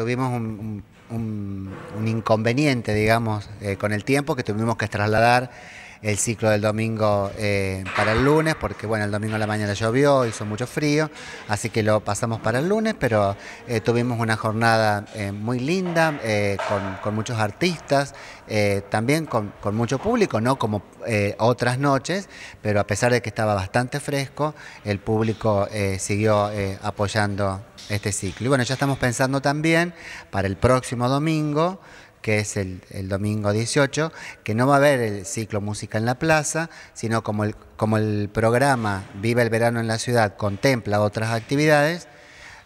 tuvimos un, inconveniente, digamos, eh, con el tiempo que tuvimos que trasladar el ciclo del domingo eh, para el lunes, porque bueno, el domingo de la mañana llovió, hizo mucho frío, así que lo pasamos para el lunes, pero eh, tuvimos una jornada eh, muy linda, con, muchos artistas, también con, con, mucho público, no como otras noches, pero a pesar de que estaba bastante fresco, el público siguió apoyando este ciclo. Y bueno, ya estamos pensando también para el próximo domingo, que es el, domingo 18, que no va a haber el ciclo Música en la Plaza, sino como el, como el programa Viva el Verano en la Ciudad contempla otras actividades,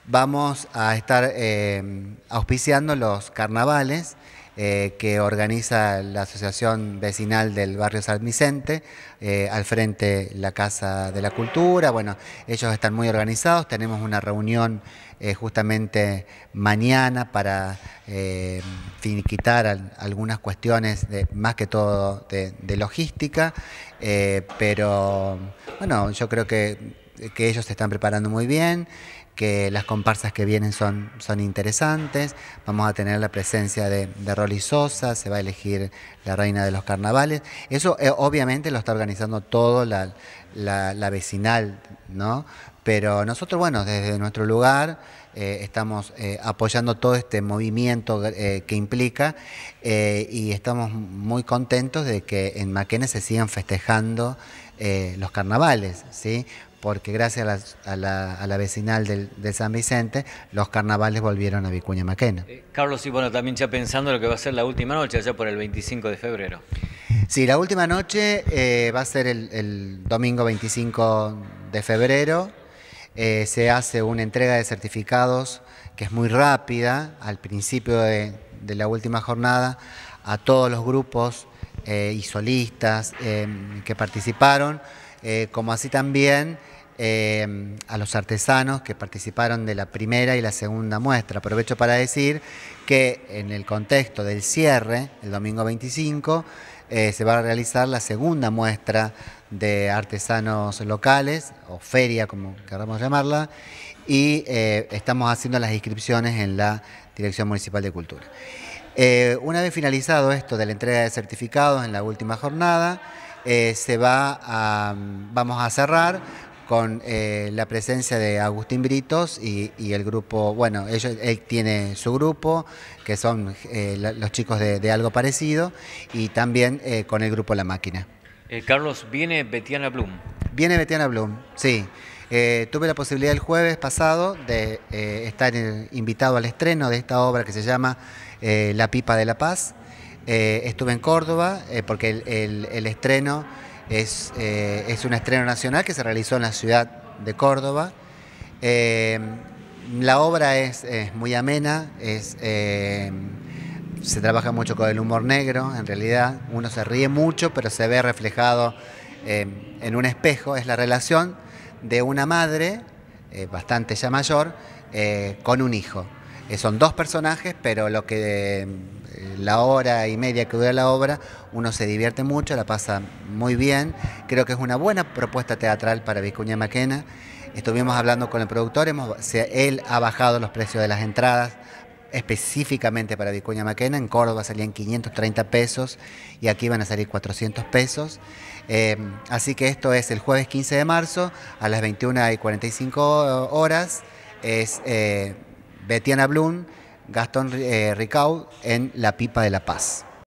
vamos a estar eh, auspiciando los carnavales eh, que organiza la Asociación Vecinal del Barrio San Vicente, eh, al frente la Casa de la Cultura. Bueno, ellos están muy organizados, tenemos una reunión eh, justamente mañana para finiquitar algunas cuestiones, de, más que todo de logística, pero bueno, yo creo que que ellos se están preparando muy bien, que las comparsas que vienen son, son interesantes, vamos a tener la presencia de, de Rolly Sosa, se va a elegir la reina de los carnavales. Eso eh, obviamente lo está organizando todo la, la, vecinal, ¿no? Pero nosotros, bueno, desde nuestro lugar eh, estamos eh, apoyando todo este movimiento que implica y estamos muy contentos de que en Maquena se sigan festejando los carnavales, ¿sí? porque gracias a la, vecinal del, de San Vicente, los carnavales volvieron a Vicuña Maquena. Eh, Carlos, y bueno, también ya pensando lo que va a ser la última noche, ya por el 25 de febrero. Sí, la última noche eh, va a ser el, domingo 25 de febrero. Eh, se hace una entrega de certificados que es muy rápida al principio de, la última jornada a todos los grupos y solistas que participaron, como así también Em, a los artesanos que participaron de la primera y la segunda muestra. Aprovecho para decir que en el contexto del cierre, el domingo 25, eh, se va a realizar la segunda muestra de artesanos locales, o feria como queramos llamarla, y eh, estamos haciendo las inscripciones en la Dirección Municipal de Cultura. Eh, una vez finalizado esto de la entrega de certificados en la última jornada, se va vamos a cerrar con eh, la presencia de Agustín Britos y, el grupo, bueno, ellos, él tiene su grupo, que son eh, los chicos de, algo parecido, y también eh, con el grupo La Máquina. Carlos, viene Betiana Bloom Viene Betiana Bloom sí. tuve la posibilidad el jueves pasado de estar invitado al estreno de esta obra que se llama La Pipa de la Paz. estuve en Córdoba porque el estreno es, eh, es, un estreno nacional que se realizó en la ciudad de Córdoba. Eh, la obra es, muy amena, es, eh, se trabaja mucho con el humor negro, en realidad uno se ríe mucho, pero se ve reflejado en un espejo, es la relación de una madre, bastante ya mayor, con un hijo. son dos personajes, pero lo que la hora y media que dura la obra, uno se divierte mucho, la pasa muy bien. Creo que es una buena propuesta teatral para Vicuña Maquena. Estuvimos hablando con el productor, él ha bajado los precios de las entradas específicamente para Vicuña Maquena. En Córdoba salían 530 pesos y aquí van a salir 400 pesos. Eh, así que esto es el jueves 15 de marzo a las 21 y 45 horas. Es eh, Betiana Blum Gastón eh, Ricaud en La Pipa de la Paz.